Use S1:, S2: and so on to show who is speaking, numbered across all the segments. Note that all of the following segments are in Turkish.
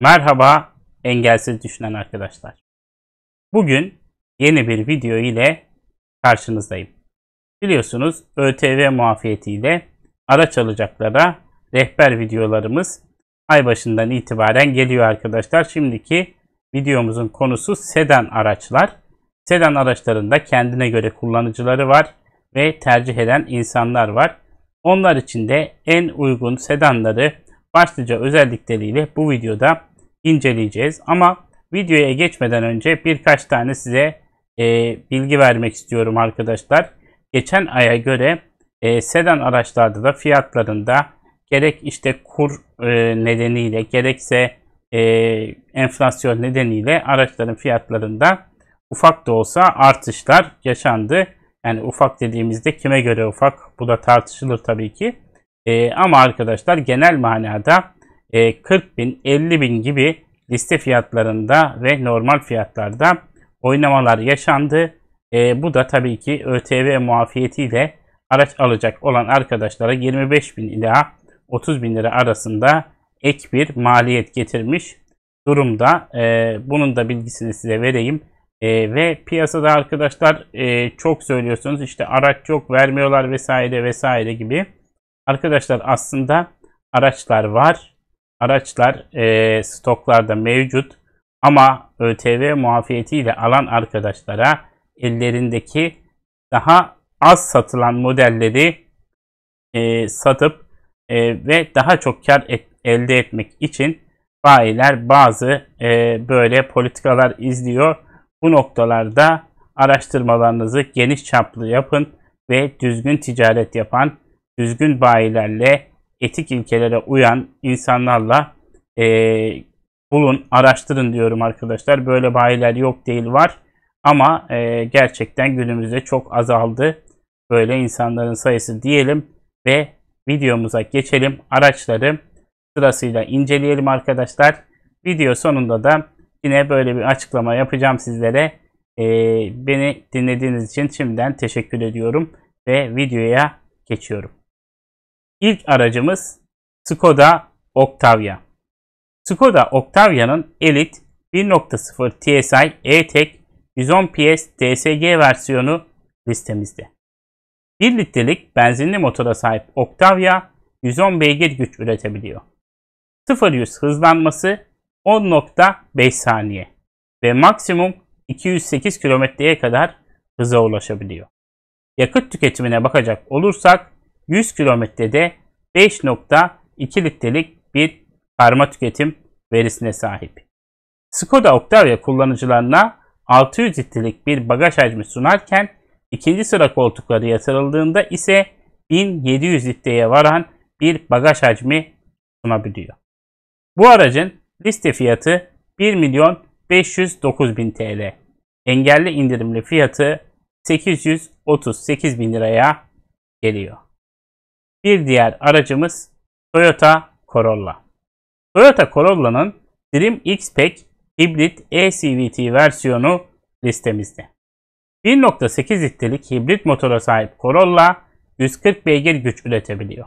S1: Merhaba engelsiz düşünen arkadaşlar. Bugün yeni bir video ile karşınızdayım. Biliyorsunuz ÖTV muafiyetiyle araç alacaklara rehber videolarımız ay başından itibaren geliyor arkadaşlar. Şimdiki videomuzun konusu sedan araçlar. Sedan araçlarında kendine göre kullanıcıları var ve tercih eden insanlar var. Onlar için de en uygun sedanları başlıca özellikleriyle bu videoda inceleyeceğiz. Ama videoya geçmeden önce birkaç tane size e, bilgi vermek istiyorum arkadaşlar. Geçen aya göre e, sedan araçlarda da fiyatlarında gerek işte kur e, nedeniyle gerekse e, enflasyon nedeniyle araçların fiyatlarında ufak da olsa artışlar yaşandı. Yani ufak dediğimizde kime göre ufak bu da tartışılır tabii ki. E, ama arkadaşlar genel manada e, 40 bin 50 bin gibi liste fiyatlarında ve normal fiyatlarda oynamalar yaşandı. E, bu da tabii ki ÖTV muafiyetiyle araç alacak olan arkadaşlara 25 bin ila 30 bin lira arasında ek bir maliyet getirmiş durumda. E, bunun da bilgisini size vereyim. E, ve piyasada arkadaşlar e, çok söylüyorsunuz işte araç çok vermiyorlar vesaire vesaire gibi Arkadaşlar aslında araçlar var. Araçlar e, stoklarda mevcut. Ama ÖTV muafiyetiyle alan arkadaşlara ellerindeki daha az satılan modelleri e, satıp e, ve daha çok kar et, elde etmek için bayiler bazı e, böyle politikalar izliyor. Bu noktalarda araştırmalarınızı geniş çaplı yapın ve düzgün ticaret yapan düzgün bayilerle, etik ilkelere uyan insanlarla e, bulun, araştırın diyorum arkadaşlar. Böyle bayiler yok değil var ama e, gerçekten günümüzde çok azaldı böyle insanların sayısı diyelim ve videomuza geçelim. Araçları sırasıyla inceleyelim arkadaşlar. Video sonunda da yine böyle bir açıklama yapacağım sizlere. Ee, beni dinlediğiniz için şimdiden teşekkür ediyorum ve videoya geçiyorum. İlk aracımız Skoda Octavia. Skoda Octavia'nın elit 1.0 TSI E-Tech 110 PS TSG versiyonu listemizde. 1 litrelik benzinli motora sahip Octavia 110 beygir güç üretebiliyor. 0-100 hızlanması 10.5 saniye ve maksimum 208 kilometreye kadar hıza ulaşabiliyor. Yakıt tüketimine bakacak olursak 100 kilometrede 5.2 litrelik bir karma tüketim verisine sahip. Skoda Octavia kullanıcılarına 600 litrelik bir bagaj hacmi sunarken ikinci sıra koltukları yatırıldığında ise 1700 litreye varan bir bagaj hacmi sunabiliyor. Bu aracın liste fiyatı 1 milyon 509 bin TL. Engelli indirimli fiyatı 838 bin liraya geliyor. Bir diğer aracımız Toyota Corolla. Toyota Corolla'nın Dream X-Pack hibrit e-CVT versiyonu listemizde. 1.8 litrelik hibrit motora sahip Corolla 140 beygir güç üretebiliyor.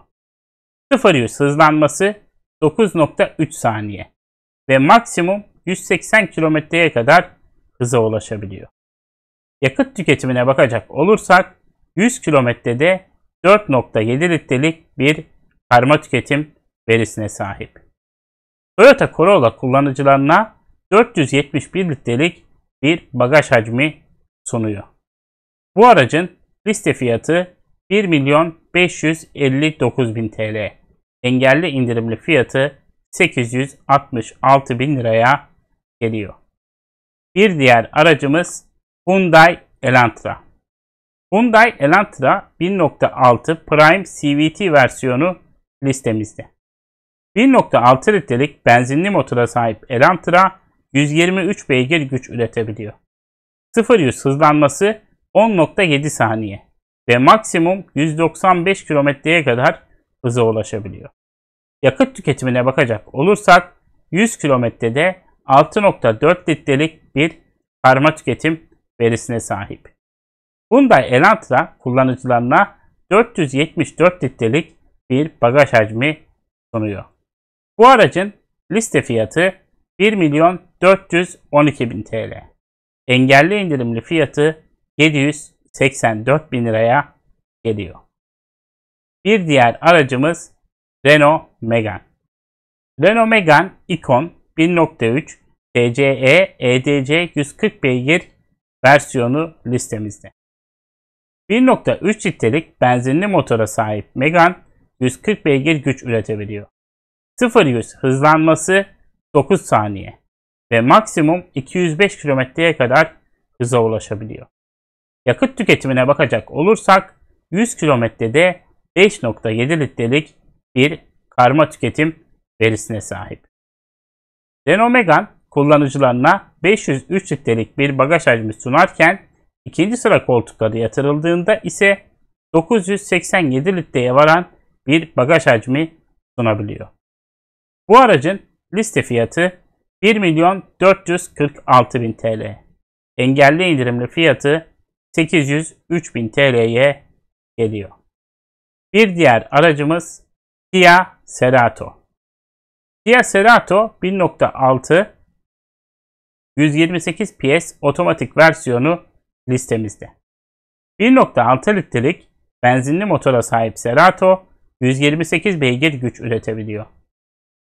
S1: 0-100 hızlanması 9.3 saniye ve maksimum 180 kilometreye kadar hıza ulaşabiliyor. Yakıt tüketimine bakacak olursak 100 kilometrede 4.7 litrelik bir karma tüketim verisine sahip. Toyota Corolla kullanıcılarına 471 litrelik bir bagaj hacmi sunuyor. Bu aracın liste fiyatı 1 milyon 559 bin TL. Engelli indirimli fiyatı 866 bin liraya geliyor. Bir diğer aracımız Hyundai Elantra. Hyundai Elantra 1.6 Prime CVT versiyonu listemizde. 1.6 litrelik benzinli motora sahip Elantra 123 beygir güç üretebiliyor. 0-100 hızlanması 10.7 saniye ve maksimum 195 kilometreye kadar hıza ulaşabiliyor. Yakıt tüketimine bakacak olursak 100 kilometrede 6.4 litrelik bir karma tüketim verisine sahip. Hyundai Elantra kullanıcılarına 474 litrelik bir bagaj hacmi sunuyor. Bu aracın liste fiyatı 1 milyon 412 bin TL. Engelli indirimli fiyatı 784 bin liraya geliyor. Bir diğer aracımız Renault Megane. Renault Megane Icon 1.3 TCE EDC 140 beygir versiyonu listemizde. 1.3 litrelik benzinli motora sahip Megane 140 beygir güç üretebiliyor. 0-100 hızlanması 9 saniye ve maksimum 205 kilometreye kadar hıza ulaşabiliyor. Yakıt tüketimine bakacak olursak 100 kilometrede 5.7 litrelik bir karma tüketim verisine sahip. Renault Megane kullanıcılarına 503 litrelik bir bagaj hacmi sunarken İkinci sıra koltukları yatırıldığında ise 987 litreye varan bir bagaj hacmi sunabiliyor. Bu aracın liste fiyatı 1 milyon 446 bin TL. Engelli indirimli fiyatı 803 bin TL'ye geliyor. Bir diğer aracımız Kia Cerato. Kia Cerato 1.6 128 PS otomatik versiyonu listemizde. 1.6 litrelik benzinli motora sahip Serato 128 beygir güç üretebiliyor.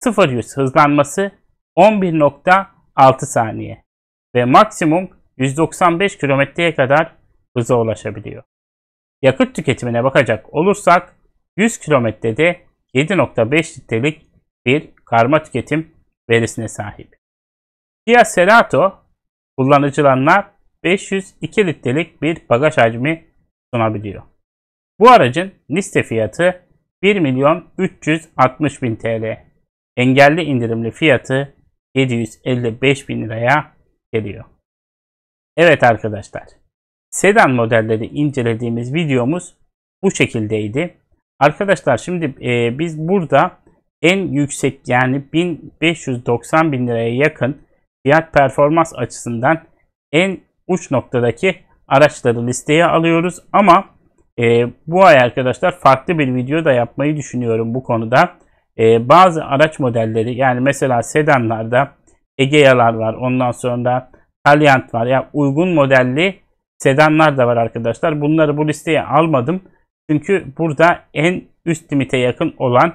S1: 0-100 hızlanması 11.6 saniye ve maksimum 195 kilometreye kadar hıza ulaşabiliyor. Yakıt tüketimine bakacak olursak 100 kilometrede 7.5 litrelik bir karma tüketim verisine sahip. Kia Cerato kullanıcılarına 502 litrelik bir bagaj hacmi sunabiliyor. Bu aracın liste fiyatı 1 milyon 360 bin TL. Engelli indirimli fiyatı 755 bin liraya geliyor. Evet arkadaşlar. Sedan modelleri incelediğimiz videomuz bu şekildeydi. Arkadaşlar şimdi e, biz burada en yüksek yani 1590 bin liraya yakın fiyat performans açısından en uç noktadaki araçları listeye alıyoruz. Ama e, bu ay arkadaşlar farklı bir video da yapmayı düşünüyorum bu konuda. E, bazı araç modelleri yani mesela sedanlarda Egea'lar var. Ondan sonra Taliant var. Yani uygun modelli sedanlar da var arkadaşlar. Bunları bu listeye almadım. Çünkü burada en üst limite yakın olan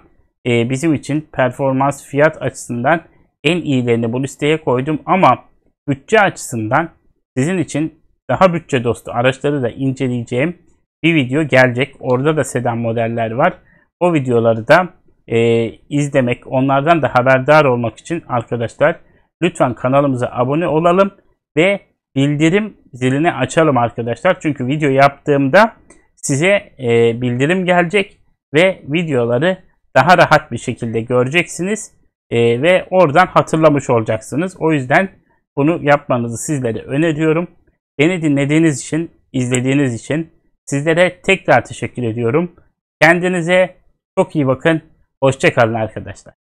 S1: e, bizim için performans fiyat açısından en iyilerini bu listeye koydum. Ama bütçe açısından sizin için daha bütçe dostu araçları da inceleyeceğim bir video gelecek. Orada da sedan modeller var. O videoları da e, izlemek, onlardan da haberdar olmak için arkadaşlar lütfen kanalımıza abone olalım ve bildirim zilini açalım arkadaşlar. Çünkü video yaptığımda size e, bildirim gelecek ve videoları daha rahat bir şekilde göreceksiniz e, ve oradan hatırlamış olacaksınız. O yüzden bunu yapmanızı sizlere öneriyorum. Beni dinlediğiniz için, izlediğiniz için sizlere tekrar teşekkür ediyorum. Kendinize çok iyi bakın. Hoşçakalın arkadaşlar.